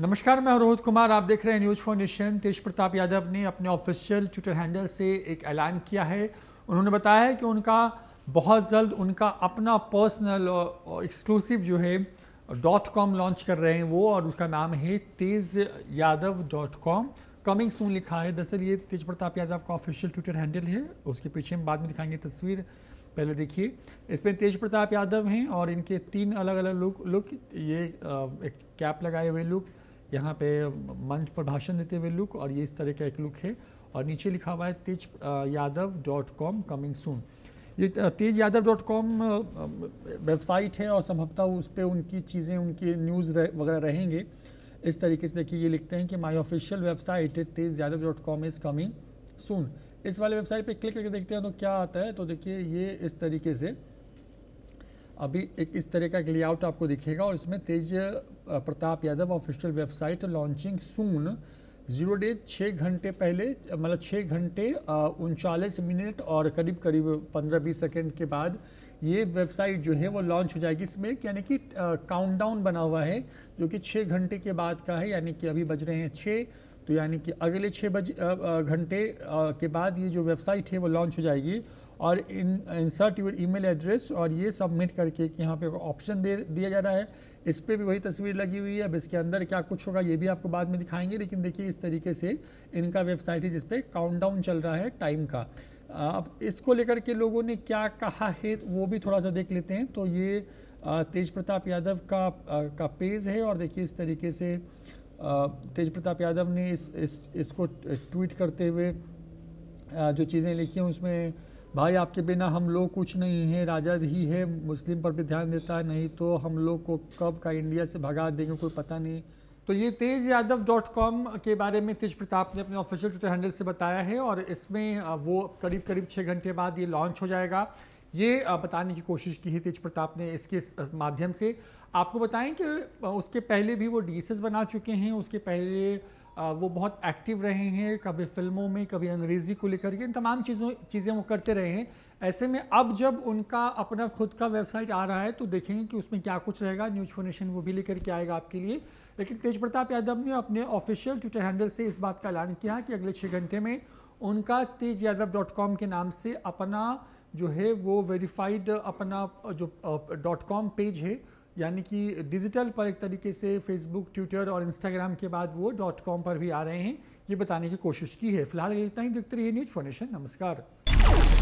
नमस्कार मैं रोहित कुमार आप देख रहे हैं न्यूज फाउंडेशन तेज प्रताप यादव ने अपने ऑफिशियल ट्विटर हैंडल से एक ऐलान किया है उन्होंने बताया है कि उनका बहुत जल्द उनका अपना पर्सनल एक्सक्लूसिव जो है डॉट कॉम लॉन्च कर रहे हैं वो और उसका नाम है Tej Yadav dot com coming soon लिखा है दरअसल ये तेज प्रताप यादव का ऑफिशियल ट्विटर हैंडल है उसके पीछे हम बाद में दिखाएंगे तस्वीर पहले देखिए इसमें तेज प्रताप यादव हैं और इनके तीन अलग अलग लुक लुक ये एक कैप लगाए हुए लुक यहाँ पे मंच पर भाषण देते हुए लुक और ये इस तरह का एक लुक है और नीचे लिखा हुआ है Tej Yadav dot com coming soon ये Tej Yadav dot com website है और संभवतः उस पर उनकी चीज़ें उनकी न्यूज़ रह, वगैरह रहेंगे इस तरीके से देखिए ये लिखते हैं कि my official website Tej Yadav dot com is coming soon इस वाले वेबसाइट पे क्लिक करके देखते हैं तो क्या आता है तो देखिए ये इस तरीके से अभी एक इस तरह का एक लेआउट आपको दिखेगा और इसमें Tej Pratap Yadav official website launching soon zero days छः घंटे पहले मतलब छः घंटे उनचालीस मिनट और करीब करीब पंद्रह बीस सेकेंड के बाद ये वेबसाइट जो है वो लॉन्च हो जाएगी इसमें यानी कि काउंटडाउन बना हुआ है जो कि छः घंटे के बाद का है यानी कि अभी बज रहे हैं छः तो यानी कि अगले छः बजे घंटे के बाद ये जो वेबसाइट है वो लॉन्च हो जाएगी और इन इंसर्ट यूर ईमेल एड्रेस और ये सबमिट करके कि यहाँ पे ऑप्शन दे दिया जा रहा है इस पर भी वही तस्वीर लगी हुई है अब इसके अंदर क्या कुछ होगा ये भी आपको बाद में दिखाएंगे लेकिन देखिए इस तरीके से इनका वेबसाइट है जिसपे काउंट चल रहा है टाइम का अब इसको लेकर के लोगों ने क्या कहा है वो भी थोड़ा सा देख लेते हैं तो ये तेज प्रताप यादव का का पेज है और देखिए इस तरीके से तेज प्रताप यादव ने इस, इस इसको ट्वीट करते हुए जो चीज़ें लिखी हैं उसमें भाई आपके बिना हम लोग कुछ नहीं है राजा ही है मुस्लिम पर भी ध्यान देता है नहीं तो हम लोग को कब का इंडिया से भगा देंगे कोई पता नहीं तो ये तेज यादव डॉट कॉम के बारे में तेज प्रताप ने अपने ऑफिशियल ट्विटर हैंडल से बताया है और इसमें वो करीब करीब छः घंटे बाद ये लॉन्च हो जाएगा ये बताने की कोशिश की है तेज प्रताप ने इसके माध्यम से आपको बताएं कि उसके पहले भी वो डी बना चुके हैं उसके पहले वो बहुत एक्टिव रहे हैं कभी फिल्मों में कभी अंग्रेज़ी को लेकर के इन तमाम चीज़ों चीज़ें वो करते रहे हैं ऐसे में अब जब उनका अपना खुद का वेबसाइट आ रहा है तो देखेंगे कि उसमें क्या कुछ रहेगा न्यूज फोनेशन वो भी लेकर के आएगा आपके लिए लेकिन तेज प्रताप यादव ने अपने ऑफिशियल ट्विटर हैंडल से इस बात का ऐलान किया कि अगले छः घंटे में उनका तेज यादव डॉट कॉम के नाम से अपना जो है वो वेरीफाइड अपना जो डॉट कॉम पेज है यानी कि डिजिटल पर एक तरीके से फेसबुक ट्विटर और इंस्टाग्राम के बाद वो डॉट कॉम पर भी आ रहे हैं ये बताने की कोशिश की है फिलहाल इतना ही देखते रहिए न्यूज फोनेशन नमस्कार